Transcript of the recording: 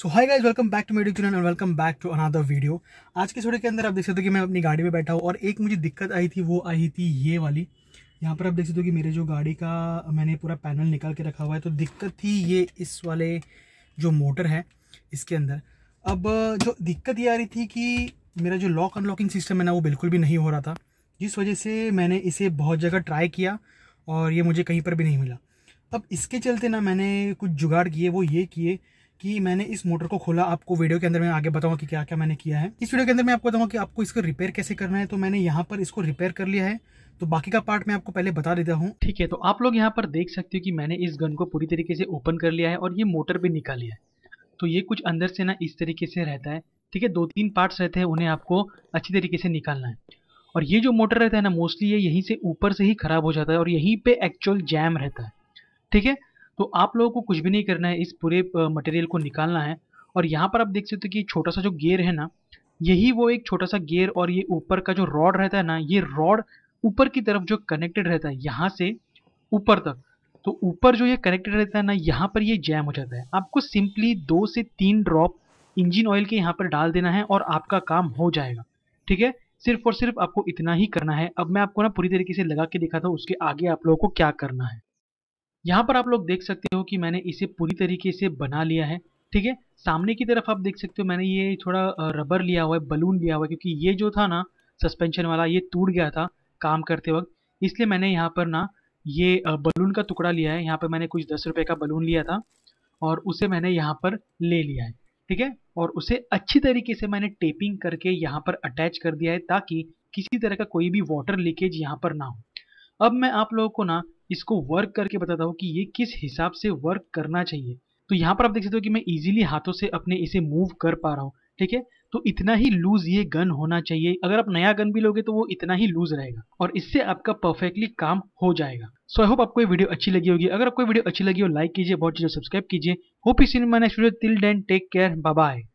so hi guys welcome back to medic channel and welcome back to another video आज के video के अंदर आप देख सकते हो कि मैं अपनी गाड़ी में बैठा हूँ और एक मुझे दिक्कत आई थी वो आई थी ये वाली यहाँ पर आप देख सकते हो कि मेरे जो गाड़ी का मैंने पूरा पैनल निकाल के रखा हुआ है तो दिक्कत थी ये इस वाले जो मोटर है इसके अंदर अब जो दिक्कत ये आ रही थी कि मेरा जो लॉक अनलॉकिंग सिस्टम है ना वो बिल्कुल भी नहीं हो रहा था जिस वजह से मैंने इसे बहुत जगह ट्राई किया और ये मुझे कहीं पर भी नहीं मिला अब इसके चलते ना मैंने कुछ जुगाड़ किए वो ये किए कि मैंने इस मोटर को खोला आपको वीडियो के अंदर मैं आगे बताऊंगा कि क्या क्या मैंने किया है इस वीडियो के अंदर मैं आपको बताऊंगा कि आपको इसको रिपेयर कैसे करना है तो मैंने यहाँ पर इसको रिपेयर कर लिया है तो बाकी का पार्ट मैं आपको पहले बता देता हूँ ठीक है तो आप लोग यहाँ पर देख सकते हो कि मैंने इस गन को पूरी तरीके से ओपन कर लिया है और ये मोटर भी लिया है तो ये कुछ अंदर से ना इस तरीके से रहता है ठीक है दो तीन पार्ट्स रहते हैं उन्हें आपको अच्छी तरीके से निकालना है और ये जो मोटर रहता है ना मोस्टली ये यहीं से ऊपर से ही ख़राब हो जाता है और यहीं पे एक्चुअल जैम रहता है ठीक है तो आप लोगों को कुछ भी नहीं करना है इस पूरे मटेरियल को निकालना है और यहाँ पर आप देख सकते हो कि छोटा सा जो गेयर है ना यही वो एक छोटा सा गेयर और ये ऊपर का जो रॉड रहता है ना ये रॉड ऊपर की तरफ जो कनेक्टेड रहता है यहाँ से ऊपर तक तो ऊपर जो ये कनेक्टेड रहता है ना यहाँ पर ये जैम हो जाता है आपको सिंपली दो से तीन ड्रॉप इंजन ऑयल के यहाँ पर डाल देना है और आपका काम हो जाएगा ठीक है सिर्फ और सिर्फ आपको इतना ही करना है अब मैं आपको ना पूरी तरीके से लगा के दिखाता हूँ उसके आगे आप लोगों को क्या करना है यहाँ पर आप लोग देख सकते हो कि मैंने इसे पूरी तरीके से बना लिया है ठीक है सामने की तरफ आप देख सकते हो मैंने ये थोड़ा रबर लिया हुआ है बलून लिया हुआ है क्योंकि ये जो था ना सस्पेंशन वाला ये टूट गया था काम करते वक्त इसलिए मैंने यहाँ पर ना ये बलून का टुकड़ा लिया है यहाँ पर मैंने कुछ दस रुपये का बलून लिया था और उसे मैंने यहाँ पर ले लिया है ठीक है और उसे अच्छी तरीके से मैंने टेपिंग करके यहाँ पर अटैच कर दिया है ताकि किसी तरह का कोई भी वाटर लीकेज यहाँ पर ना हो अब मैं आप लोगों को ना इसको वर्क करके बताता हूँ कि ये किस हिसाब से वर्क करना चाहिए तो यहाँ पर आप देख सकते हो कि मैं इजीली हाथों से अपने इसे मूव कर पा रहा हूँ ठीक है तो इतना ही लूज ये गन होना चाहिए अगर आप नया गन भी लोगे तो वो इतना ही लूज रहेगा और इससे आपका परफेक्टली काम हो जाएगा सो आई होप आपको ये वीडियो अच्छी लगी होगी अगर आपको वीडियो अच्छी लगी हो लाइक कीजिए बहुत चीजें सब्सक्राइब कीजिए होप इसी मैंने till then take care bye